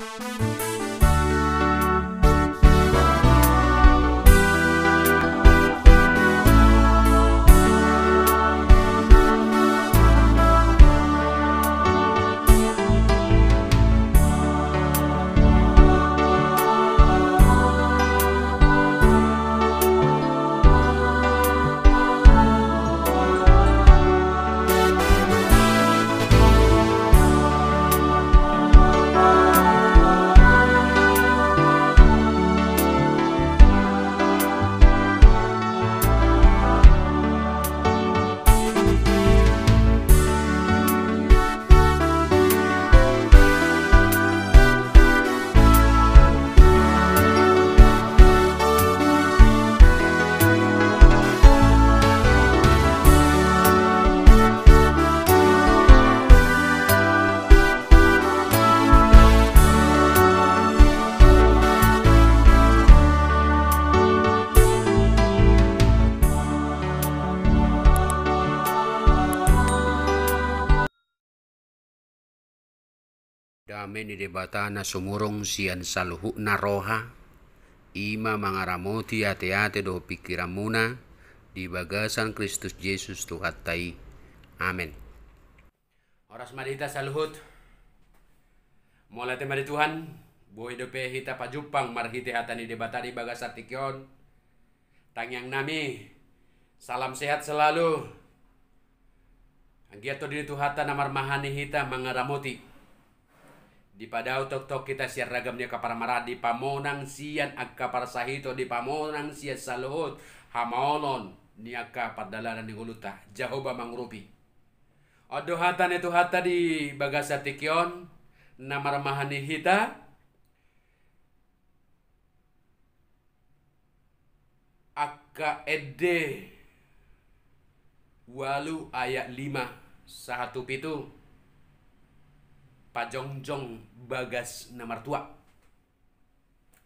Thank you. Amen debata na sumurong sian saluhu naroha. Ima mangaramoti ate-ate do pikiramuna di bagasan Kristus Yesus Tuhan tai. Amin. Oras madita saluhut. Mulate mari Tuhan, buhi dope hita pajupang marhite debata di bagasa tikion. Tangyang nami, salam sehat selalu. Anggiato dini Tuhata namar mahani hita mangaramoti. Di padaw tok tok kita siar ragamnya kapar marah di pamonang sian agkapar sahito di pamonang sian saluhut ni niaka padalanan ni guluta jahoba mangrupi. Odo hata netu hata di bagasa tikion namar mahani hita akka ede walu ayat lima satu pitu Pak Jongjong Bagas Namartua.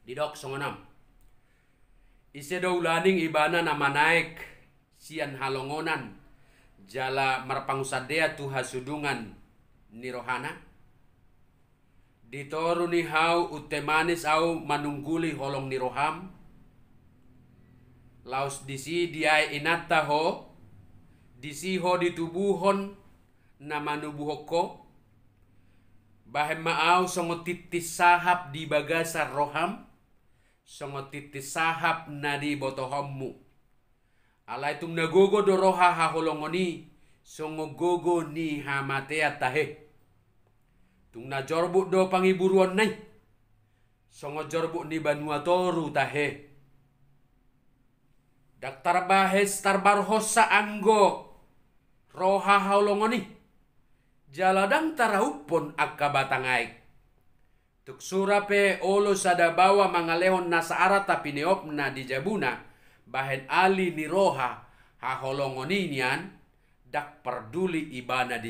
Didok songonam. Ise ulaning ibana nama naik sian halongonan jala marpangusadea tuha sudungan nirohana ditoru ni hau utemanis au manungguli holong niroham laos disi dia inata ho disi ho ditubuhon nama nubuhoko bahem maau songo titis sahab di bagasa roham songo titis sahab nadi Ala alai na gogo do ha holongoni songo gogo ni hamatea tahe tungna jorbu do pangiburuan nai songo jorbu ni banua toru tahe Daktar bahes tarbar hosa anggo roha holongoni jaladang batang akabatangaik. Tuk surape olo sadabawa mangalehon tapi neopna di jabuna bahen ali ni niroha haholongonian dak perduli ibana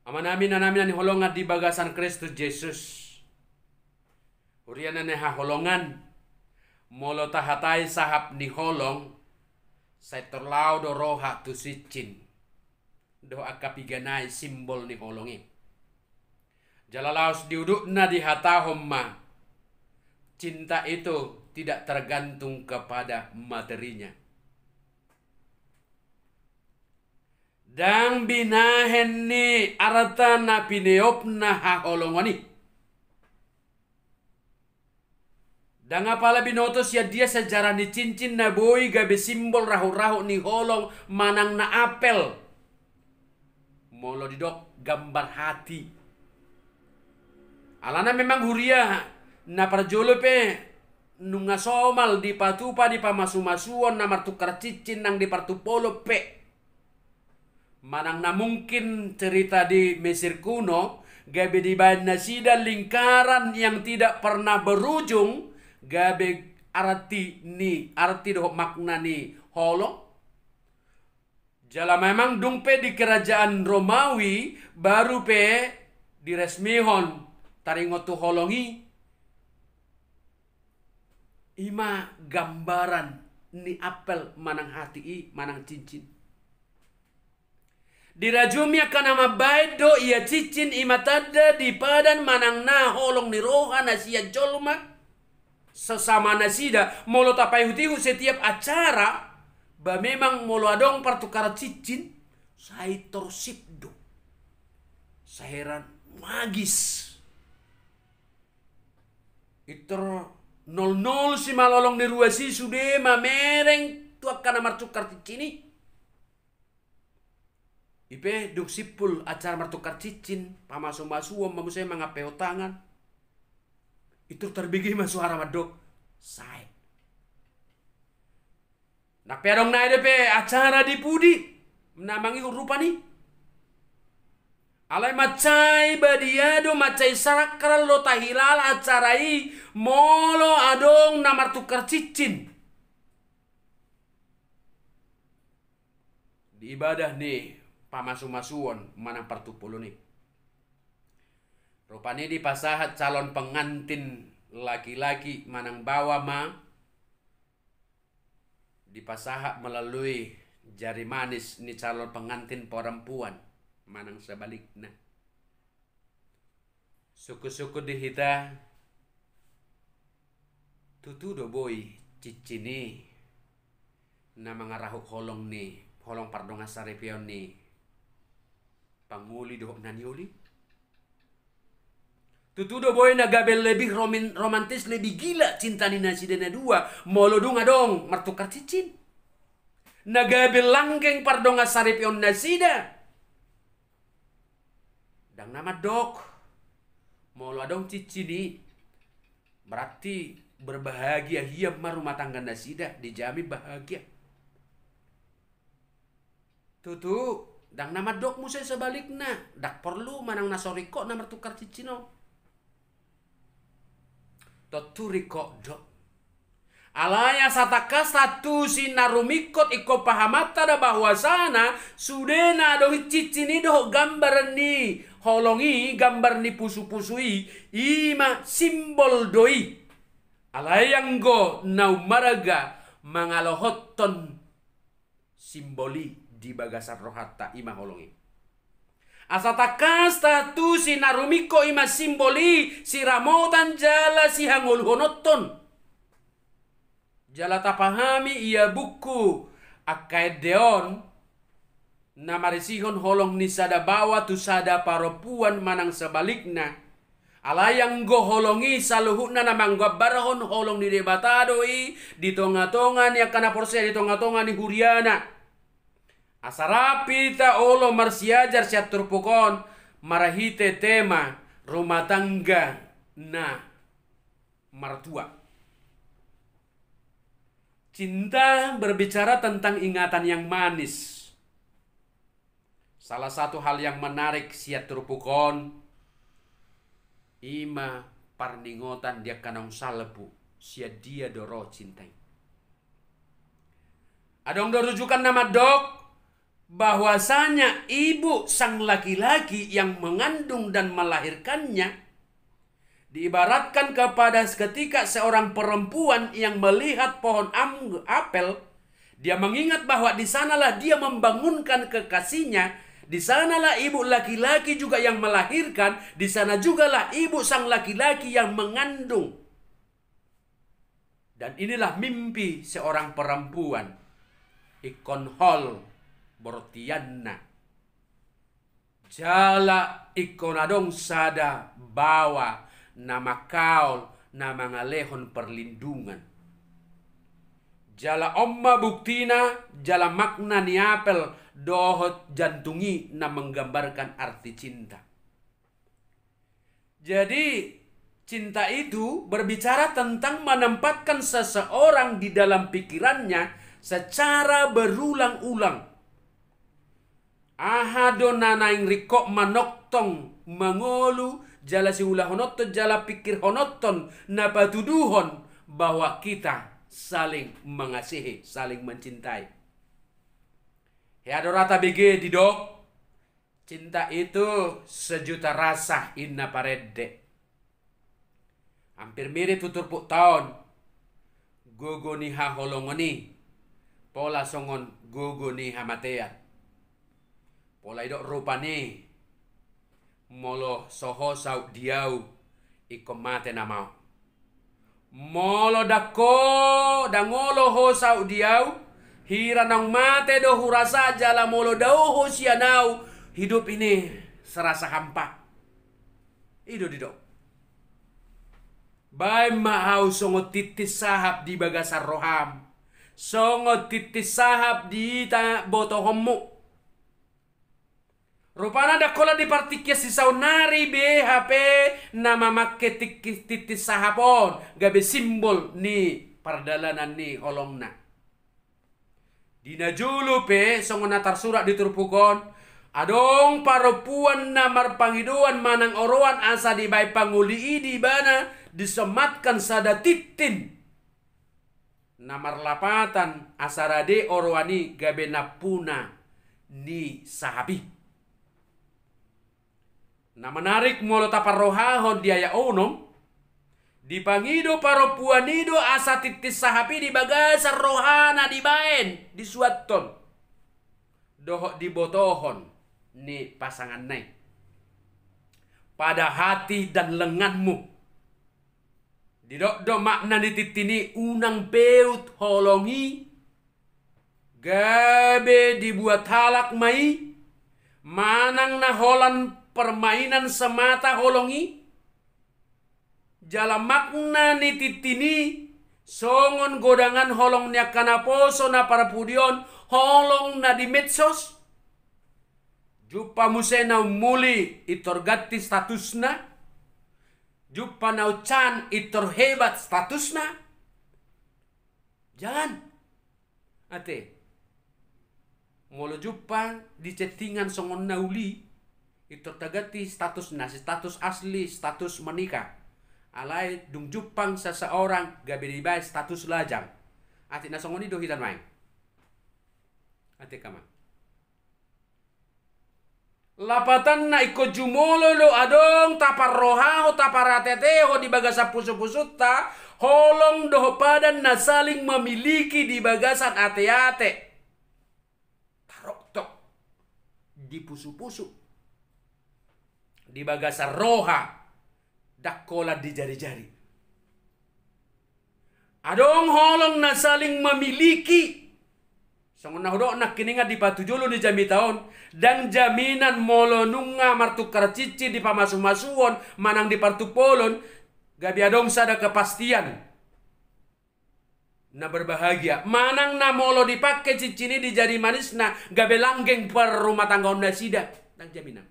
Aman amin anamin ni holongan di bagasan Kristus Yesus. Urianan ni haholongan molo tahatai sahab ni holong terlau do roha tu sicin. Do akapiganay simbol ni bolongi Jalalaus diudukna di hata homma. Cinta itu tidak tergantung kepada materinya. Dang binahen ni arata na pineopna ha holongoni Danga apalah binotos ya dia sejarah ni cincin na boi gabe simbol rahu-rahu ni holong manang na apel. Molo didok gambar hati. Alana memang huria na parjolo pe nunga somal di patupa di pamasu-masuon na martukar cincin nang di partupolo pe. Manang na mungkin cerita di Mesir kuno gabe di dan lingkaran yang tidak pernah berujung gabe arti ni arti doh makna ni holo jala memang dungpe di kerajaan Romawi baru pe diresmihon taringotu holongi ima gambaran ni apel manang hati i manang cincin nama baik do ia cincin ima tada di padan manang na holong ni rohan asia jolmak sesama nasida molo tapai hutihu setiap acara ba memang molo adong pertukar cicin saya saya saheran magis itu nol nol si malolong di si sude ma mereng tuak kana martukar cicini ipe duk sipul acara martukar cicin pamasum saya mamusai mangapeo tangan itu tarbigi man suara madok. Nak perong naik depe acara di pudi. Namangi rupa ni. Alai macai badia do macai sarakral lo tahilal acarai molo adong namar tukar cicin. Di ibadah nih pamasumasuon manang pertupulu nih. Rupanya di pasahat calon pengantin laki-laki manang bawa ma di pasahat melalui jari manis ni calon pengantin perempuan manang sebaliknya suku-suku di kita tutu do boy cici ni nama rahok holong ni holong pardonga saripion ni panguli do naniuli Tutudo boy na gabel lebih romin, romantis lebih gila cinta ni nasi dena dua. Molo dunga dong mertukar cicin. gabel langgeng pardonga nasi nasida. Dang nama dok. Molo cici cicini. Berarti berbahagia hiap rumah tangga nasida. Dijamin bahagia. Tutu. Dang nama dok musai sebaliknya. Dak perlu manang nasoriko namar tukar no toturikodo alaya sataka satu sinarumikot iko pahamata da sana sudena do cicini do gambar ni holongi gambar ni pusu-pusui ima simbol doi go nau maraga mangalohoton simboli di bagasan rohata ima holongi Asata kasta tu si narumiko ima simboli si ramotan jala si hangul honoton. Jala tapahami ia buku akai deon namarisihon holong ni bawa tu sada paropuan manang sebalikna. Alayang go holongi saluhutna namang gabbarahon holong ni debatado i di tonga-tonga ni akana porse di tonga-tonga ni huriana. Asarapita olo marsiajar turpukon marahite tema rumah tangga na martua. Cinta berbicara tentang ingatan yang manis. Salah satu hal yang menarik turpukon ima parningotan dia kanong salepu sia dia doro cintai. Adong dorujukan nama dok bahwasanya ibu sang laki-laki yang mengandung dan melahirkannya diibaratkan kepada ketika seorang perempuan yang melihat pohon apel dia mengingat bahwa di sanalah dia membangunkan kekasihnya di sanalah ibu laki-laki juga yang melahirkan, di sana jugalah ibu sang laki-laki yang mengandung. Dan inilah mimpi seorang perempuan. Ikon Hall bortianna jala ikonadong sada bawa nama kaol na mga lehon perlindungan. Jala omma buktina, jala makna ni apel dohot jantungi na menggambarkan arti cinta. Jadi cinta itu berbicara tentang menempatkan seseorang di dalam pikirannya secara berulang-ulang ahado nana ing riko manoktong mangolu jala honot honoton jala pikir honotton napatuduhon bahwa kita saling mengasihi, saling mencintai. Ya dorata bege dido. Cinta itu sejuta rasa inna parede. Hampir mirip tutur puk tahun. Gogo niha holongoni. Pola songon gogo niha matean. Pola idok rupane. Molo soho sau diau iko mate na mau. Molo dako dangolo ho sau diau hira nang mate do hurasa jala molo dau ho sianau hidup ini serasa hampa. Ido didok. Bay mahau songo titis sahab di bagasar roham. Songo titis sahab di tanak boto homuk Rupana ada kola di partikia si saunari BHP nama make titis sahapon gabe simbol ni perdalanan ni holongna. Dina julu pe songona di turpukon adong parupuan namar pangiduan manang oruan asa di bai panguli di bana disematkan sada titin namar lapatan asarade orowani gabe napuna ni sahabi. Na manarik molo di diaya onom. Dipangido paropuanido asa titis sahapi di bagas rohana dibain di suaton. Dohok botohon ni pasangan nai. Pada hati dan lenganmu. Didokdo makna dititini unang beut holongi. Gabe dibuat halak mai. Manang na holan permainan semata holongi jala makna nititini songon godangan holong nya kana poso na para pudion holong na di medsos Jupa musena muli itor gatti statusna. Jupa nau chan itor hebat statusna. Jangan. Ate. Molo jupa di chattingan songon nauli. Itu tagati status nasi status asli, status menikah. dung jupang seseorang seorang gabiribay status lajang. Ati nasongoni dohidan main. Ati kama. Lapatan na iko jumolo lo adong tapar roha ho ratete ho di bagasa pusu ta holong doh padan na saling memiliki di bagasan ate-ate. Tarok tok di pusu-pusu di bagasa roha dakola di jari-jari. Adong holong na saling memiliki. Sangun na hudok na kininga di patujulu di jami tahun. Dan jaminan molo nunga martukar cici di pamasuh-masuhon. Manang di partupolon. Gabi adong sada kepastian. Na berbahagia. Manang na molo dipakai cici ini di jari manis na. Gabi langgeng per rumah tangga onda sida. Dan jaminan.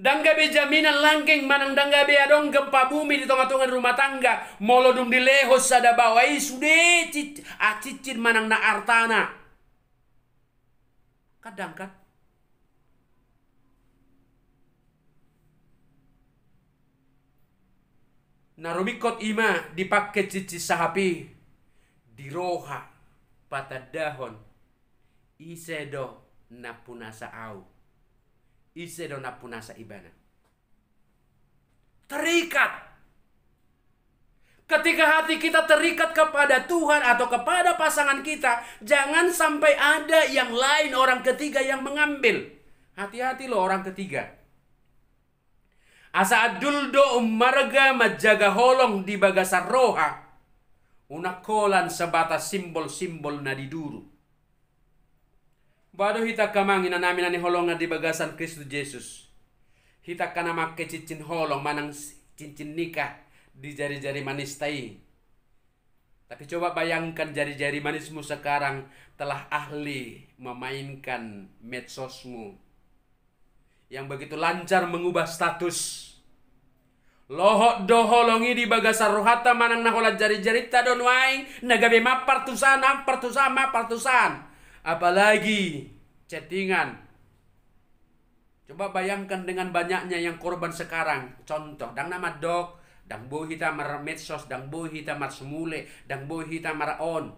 Danggabe jaminan langking manang danggabe adong gempa bumi di tonga-tonga rumah tangga. Molodum di lehos ada bawai sude cit acicit ah, manang na artana. Kadang kan? Narumikot ima dipakai cici sahapi diroha patah dahon isedo napunasa au Isedona punasa ibana. Terikat. Ketika hati kita terikat kepada Tuhan atau kepada pasangan kita, jangan sampai ada yang lain orang ketiga yang mengambil. Hati-hati loh orang ketiga. Asa aduldo marga majaga holong di bagasan roha. Unakolan sebatas simbol-simbol nadiduru. Bado hita kamang namin ani holong nga dibagasan Kristo Jesus. Hita ka na make cincin holong manang cincin nikah di jari-jari manis tai. Tapi coba bayangkan jari-jari manismu sekarang telah ahli memainkan medsosmu. Yang begitu lancar mengubah status. Lohok doholongi di bagasan rohata manang naholat jari-jari tadon waing. Nagabe mapartusan, mapartusan, mapartusan. tusan, apalagi chattingan. Coba bayangkan dengan banyaknya yang korban sekarang. Contoh, dang nama dok, dang bo hita mar medsos, dang bo hita mar semule, dang bo hita mar on.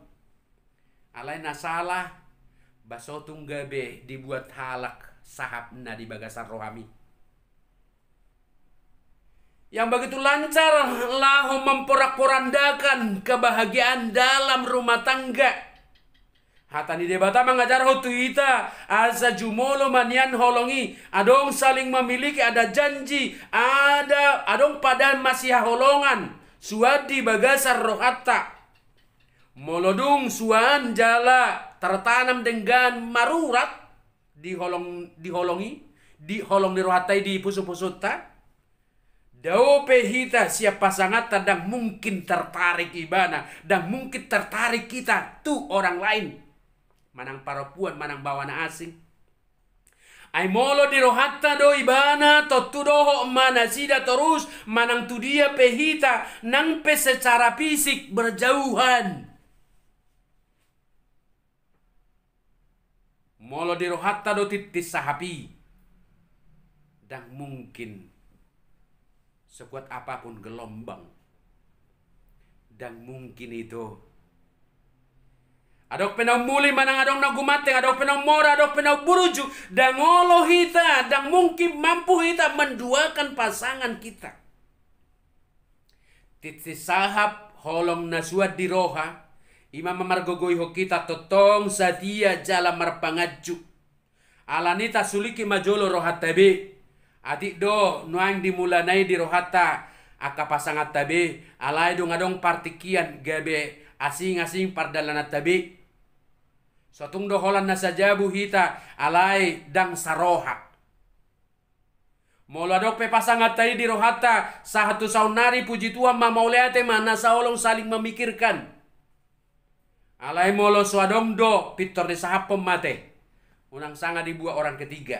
Alaina salah, baso tunggabe dibuat halak sahabna di bagasan rohami. Yang begitu lancar lahum memporak-porandakan kebahagiaan dalam rumah tangga ni debata mengajar hotu ita asa jumolo manian holongi adong saling memiliki ada janji ada adong padan masih holongan suadi bagasar rohata molodung suan jala tertanam dengan marurat di holong di holongi di holong di rohatai di pusu-pusuta Daupe hita siapa sangat tadang mungkin tertarik ibana dan mungkin tertarik kita tu orang lain manang parapuan manang na asing Ay molo di rohatta do ibana to tudoho mana sida terus manang tu dia pehita nang pe secara fisik berjauhan. Molo di rohatta do titis sahapi. Dan mungkin sekuat apapun gelombang. Dan mungkin itu Adok penau muli manang adong na gumateng, adok penau mora, adok penau buruju. Dan ngolo kita, dan mungkin mampu kita menduakan pasangan kita. Titi sahab holong nasuat di roha. Imam memargogoi ho kita totong sadia jala marpangaju. Alanita suliki majolo roha tabi. Adik do nuang dimulanai di rohata. Aka pasangat tabi. Alai dong adong partikian gabe asing-asing pardalana tabi. Sotungdo holan nasajabu hita alai dang saroha. Mauladok pe pasangat tadi di rohata sahatu saunari puji Tuhan ma mauleate mana saolong saling memikirkan. Alai molo suadong do pitor di sahap pemate. Unang sanga dibuat orang ketiga.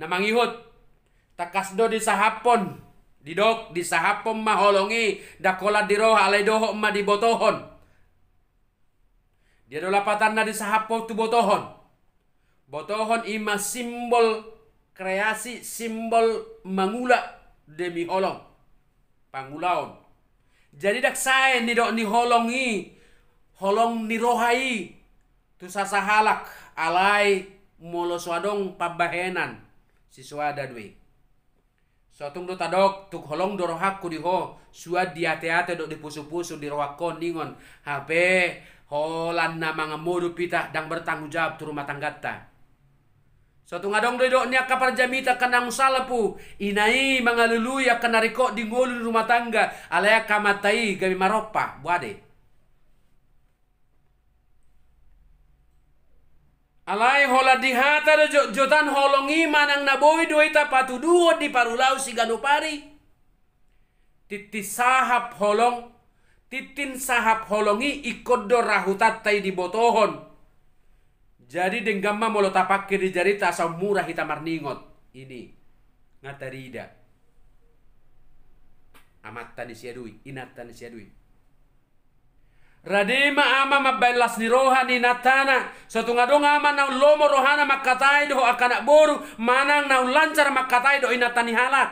Namangihut do di sahapon didok di sahapon maholongi dakola di roh alai doho ma di botohon. Dia dola patarna di sahapo tu botohon. Botohon ima simbol kreasi, simbol mangula demi holong. Pangulaon. Jadi dak saya ni dok ni holongi, holong ni rohai. Tu sasahalak alai molo suadong pabahenan siswa dui. Suatung do tadok tuk holong dorohaku diho. suad diate-ate dok dipusu-pusu dirohak ningon Hape na mga mudu pita dang bertanggung jawab tu rumah tangga tanggata. Satu ngadong ni kapar jamita kena pu. Inai mangaluluya kena riko di ngolu rumah tangga. Alaya kamatai gami maropa. Buade. Alai hola dihata da jotan holongi manang naboi duita patu duo di parulau si ganupari. Titisahap holong titin sahab holongi ikodo rahutat tai di botohon. Jadi denggama molo tapakke di jari tasau murah hitamar ningot. Ini rida. Amat tani siadui, inat tani siadui. Radema ama mabelas ni rohani natana satu ngadong ama nau lomo rohana makatai doho nak boru manang nau lancar makatai do inatani halak.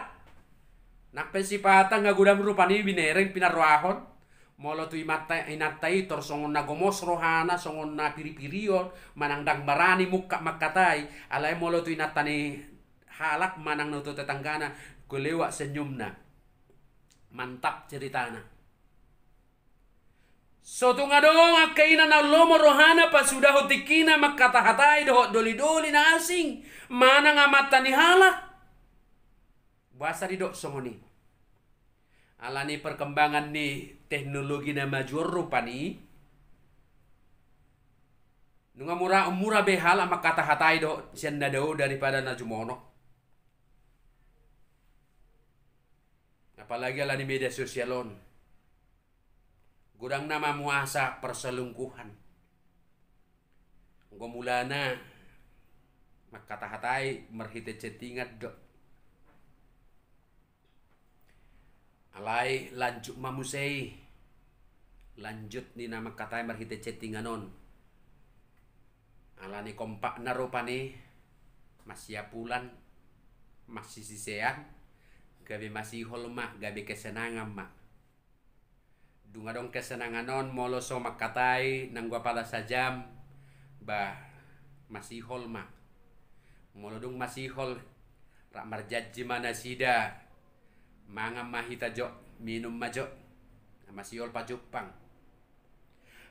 Nak pensipatan ngagudam rupani binereng pinar roahon molo tu imata inatai tor songon na gomos rohana songon na piripirio manang dang barani mukka makatai alai molo tu ni halak manang nuto tetanggana kulewa senyumna mantap ceritana So tungadong akaina na lomo rohana pas sudah makata hatai doho doli-doli na asing. manang amata ni halak. bahasa di dok songoni alani perkembangan ni teknologi na maju rupa ni nunga murah murah behal ama kata hatai do senda do daripada najumono apalagi alani media sosialon gurang nama muasa perselingkuhan gomulana makata hatai merhite cetingat do alai lanjut mamusei lanjut ni nama katai marhite chattinganon ni kompak naropa ni. masih pulan masih sisean Gabi masih holma gabi kesenangan mak dunga dong kesenangan non moloso makatai gua pada sajam bah masih holma dong masih hol rak marjat jimana sida mahita jo minum majo, masiyol pajupang.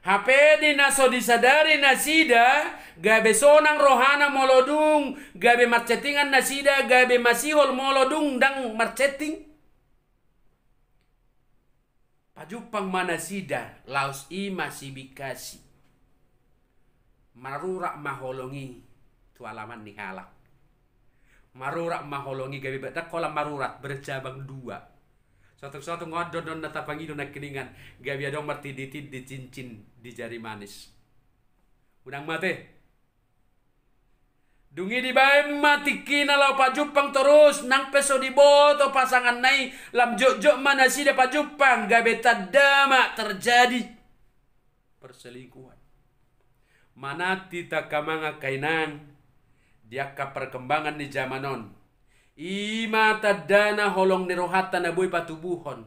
HP di naso disadari nasida, gabe sonang rohana molodung, gabe marchetingan nasida, gabe masihol molodung dang marcheting. Pajupang mana sida, laos masih bikasi, Marurak maholongi, tualaman alaman halak marurat maholongi gawe batak kolam marurat bercabang dua. satu-satu ngodon don natapangi don kelingan gawe adong diti di cincin di jari manis. Udang mati. Dungi di bae mati kina lau pajupang terus nang peso di boto pasangan nai lam jok-jok mana si de pajupang gawe tadama terjadi perselingkuhan. Mana tita kamanga kainang ka perkembangan ni zamanon ima tadana holong nerohata na boy patubuhon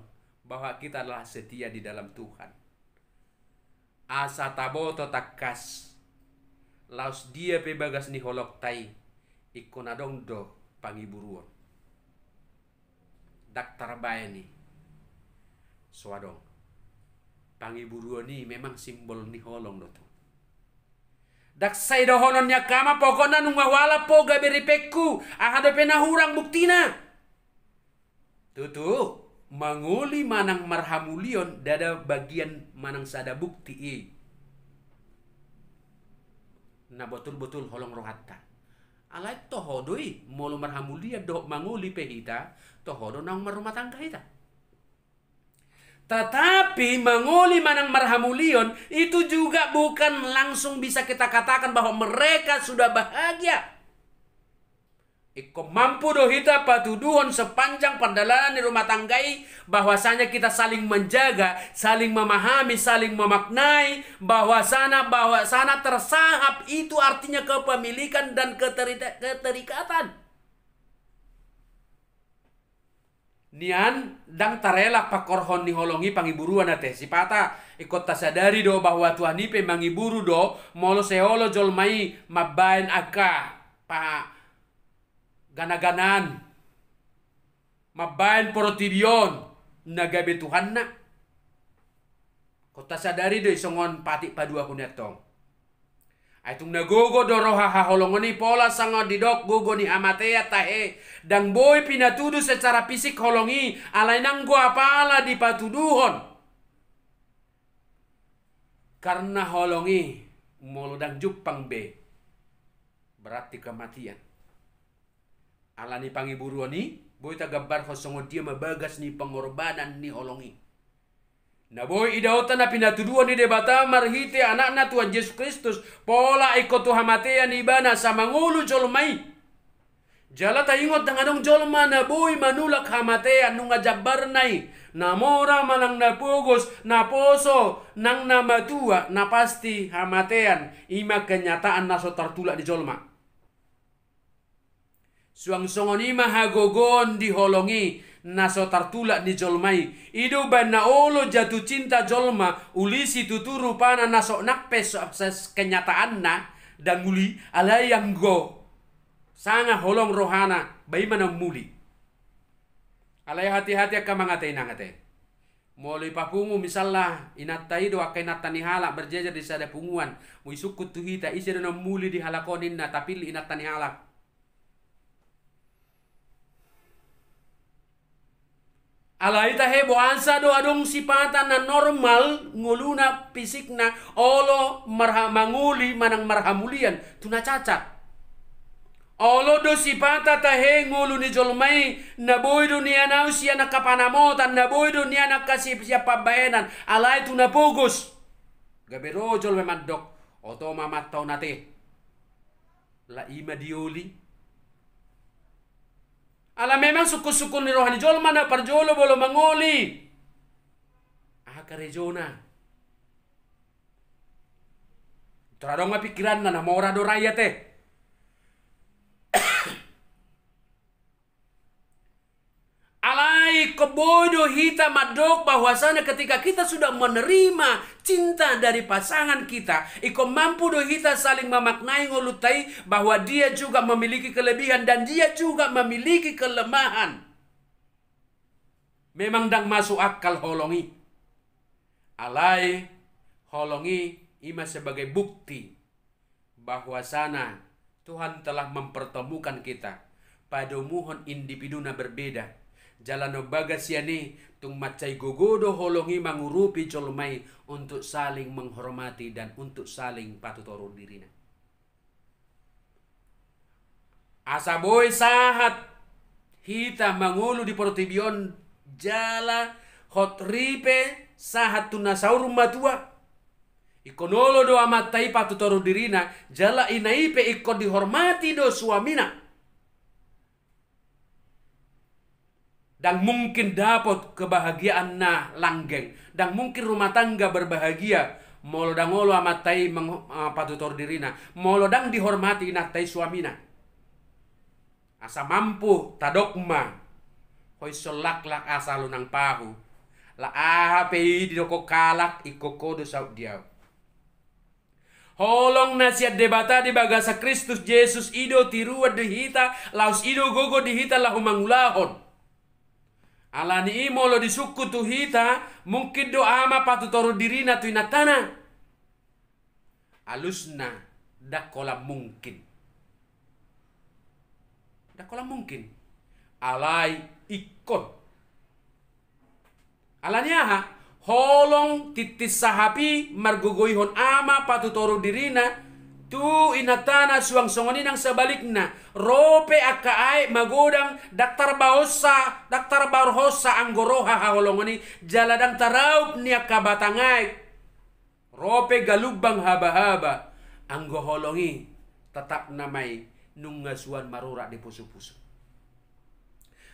bahwa kita adalah setia di dalam Tuhan asa taboto takas laus dia pebagas ni holok tai ikonadong do pangiburuon daktar ni suadong. pangiburuon ni memang simbol ni holong do tuh Dak saya honon nya kama pokona nunga wala poga beri peku. Ahada pena hurang buktina. Tutu. Manguli manang marhamulion dada bagian manang sada bukti i. Na betul-betul holong rohatta. Alai tohodoi molu marhamulia do manguli pehita. Tohodo nang marumah tangga hita. Tetapi menguli manang marhamulion itu juga bukan langsung bisa kita katakan bahwa mereka sudah bahagia. Iko mampu dohita patuduhon sepanjang perjalanan di rumah tanggai bahwasanya kita saling menjaga, saling memahami, saling memaknai bahwasana bahwasana tersahab itu artinya kepemilikan dan keterikatan. nian dang tarela pakorhon ni holongi pangiburuan si sipata ikot tasadari do bahwa Tuhan ni pemangiburu do molo seolo jolmai mabain aka pa ganaganan mabain porotibion nagabe Tuhan na kota sadari do isongon patik padua kunetong Aitung na gogo doro ni pola sanga didok gogo ni amatea tae. Dang boy pinatudu secara fisik holongi alai nang gua pala dipatuduhon. Karena holongi molodang jupang be. Berarti kematian. Alani pangiburuani boy tagabar kosongo dia mabagas ni pengorbanan ni holongi. Na boy idauta na pinatuduan ni debata marhite anak na Tuhan Yesus Kristus pola ikut Tuhan matea ni bana sa mangulo jolmai. Jala taingot ng dong jolma na boy manulak hamatean nunga jabar nai. Namora malang na poso nang na pasti hamatean. Ima kenyataan naso tertulak di jolma. Suang ima hagogon diholongi naso tartula di jolmai Ido bana olo jatuh cinta jolma ulisi tuturu pana naso nak nakpe obses kenyataan na dan muli alai yang go sangat holong rohana baimana muli alai hati-hati akan mengatai nangatai Mulai papungu misalnya inatai doa akai natani hala berjejer di sada punguan. Muisukut tuhita isi muli di na tapi li inatani halak. Ala hebo ansa do adong sipatan na normal nguluna pisik na olo marha manguli manang marhamulian tuna cacat. Olo do sipata he ngulu ni jolmai na boy dunia na usia na nakapanamotan na boy dunia na anak kasip siya pabayanan itu tuna pugus Gabi rojol memandok oto tau nate. La ima dioli Ala memang suku-suku ni rohani jol mana parjolo bolo mangoli. Akare jona. Teradong pikiran na na maura do raya teh. kebodoh hitam madok bahwasanya ketika kita sudah menerima cinta dari pasangan kita, iko mampu doh kita saling memaknai ngolutai bahwa dia juga memiliki kelebihan dan dia juga memiliki kelemahan. Memang dang masuk akal holongi. Alai holongi ima sebagai bukti bahwasana Tuhan telah mempertemukan kita pada mohon individu berbeda Jalan obaga siani tung macai gogodo holongi mangurupi colmai untuk saling menghormati dan untuk saling diri na. Asa boy sahat hita mangulu di portibion jala hot ripe sahat tuna rumah matua. Ikonolo doa matai patuh diri dirina jala inaipe ikon dihormati do suamina. dan mungkin dapat kebahagiaan nah langgeng dan mungkin rumah tangga berbahagia molo dang olo amat tai eh, patutor dirina molo dang dihormati nah tai suamina asa mampu tadokma hoi selak lak asa lunang pahu la di doko kalak ikoko do saud diau Holong nasihat debata di bagasa Kristus Yesus ido tiruat dihita laus ido gogo dihita lahumangulahon ala ni imo lo disukku tu hita mungkin doa ma patu toru dirina tu inatana alusna dakola mungkin dakola mungkin alai ikon alanya ha holong titis sahapi margogoihon ama patu toru dirina Tu inatana suang songonin ang sabalik na rope akaay magudang daktar baosa daktar barhosa ang goroha haholongoni jaladang taraw niya kabatangay rope galugbang haba-haba ang goholongi tatak na may nungasuan marura di puso-puso.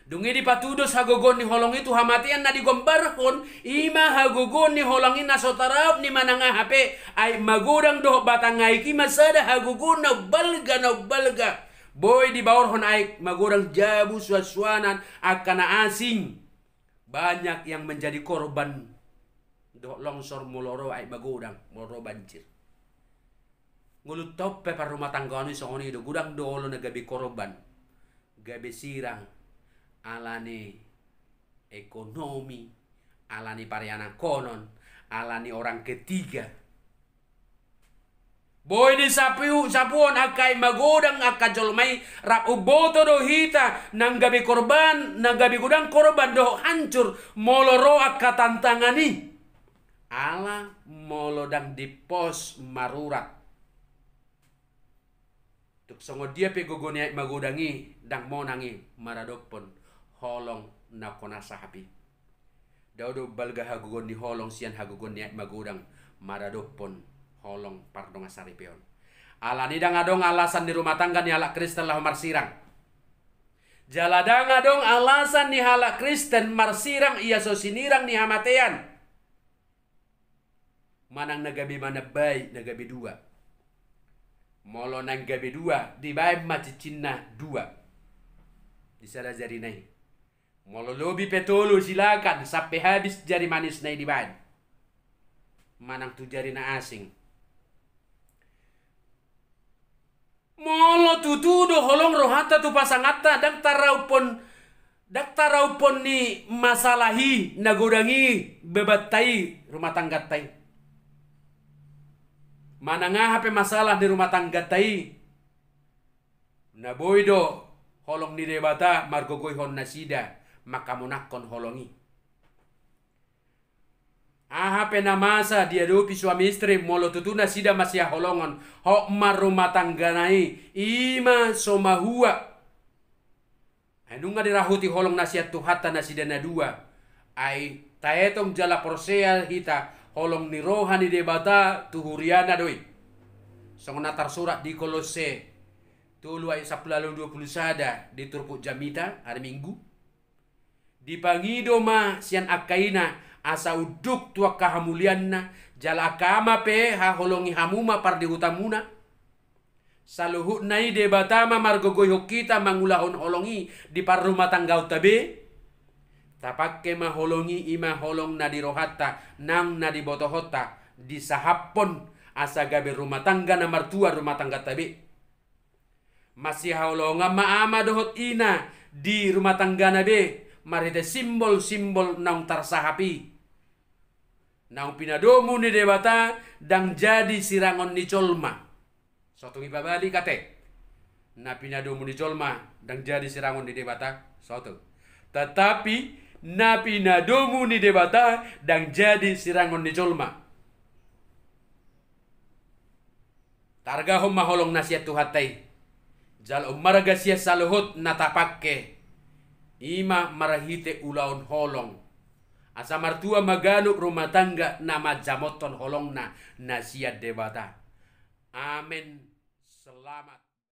Dungi di patudos hagogon ni holong itu hamatian na digombarhon ima hagogon ni holong ina sotarap ni mananga hape ay magurang doh batangay kimasada hagogon na balga na balga boy di hon ay magurang jabu suasuanan akana asing banyak yang menjadi korban doh longsor muloro ay magurang muloro banjir top toppe rumah tanggani songoni do gudang dolo na gabi korban gabi sirang alane ekonomi, alani pariana konon, alani orang ketiga. Boy ni sapu sapuan akai magodang jolmai rap uboto do hita nang gabi korban nang gabi gudang korban do hancur moloro akatantangani ala molodang di pos marurat tuk songo dia pe gogonya magodangi dang monangi maradopon holong na kona sahapi dawdo balga hagugon ni holong sian hagugon ni magurang maradopon holong pardonga saripeon ala nidang adong alasan di rumah tangga ni ala Kristen lah marsirang Jaladang adong alasan ni ala Kristen marsirang iya sosinirang ni hamatean. Manang nagabi mana bay nagabi dua. Molo nang gabi dua, di bay macicinna dua. Disala jari naik. Mululubi petolo silakan sampai habis jari manis di ban. Manang tu jari na asing. Molo do holong rohata tu pasangata dan tarau pon dak tarau pon ni masalahi nagodangi bebatai rumah tangga tai. Manangah apa masalah di rumah tangga tai. Naboido holong ni debata margogoy hon nasida. Maka munakon holongi. Aha penamasa dia dupi suami istri molo tutuna sida masih holongon hok tangga nai ima somahua. Enunga dirahuti holong nasihat tuhata nasidana dua. Ai taetong jala porsea hita holong ni rohani debata tuhuriana doi. Songna surat di kolose. Tulu ai sapulalu 20 sada di turpuk jamita hari minggu dipangido ma sian akaina asa uduk tua kahamulianna jala kama pe ha holongi hamuma par di hutamuna saluhu nai de batama margogoyo kita mangulahon holongi di par rumah tangga utabe tapakke ma holongi ima holong nadi rohata nang nadi botohota di sahapon asa gabe rumah tangga na martua rumah tangga tabe masih haulonga ma ama dohot ina di rumah tangga nabe marite simbol-simbol naung tersahapi, Naung pinadomu ni dewata dang jadi sirangon ni colma. Suatu ibabali kate. Na pinadomu ni colma dang jadi sirangon ni debata. Satu. Tetapi na pinadomu ni dewata dang jadi sirangon ni colma. Targahom maholong nasihat tuhatai. Jal ummarga saluhut nata natapakke. Ima marahite ulaon holong. Asa martua magalo rumah tangga nama jamoton holong na nasiat dewata. Amin. Selamat.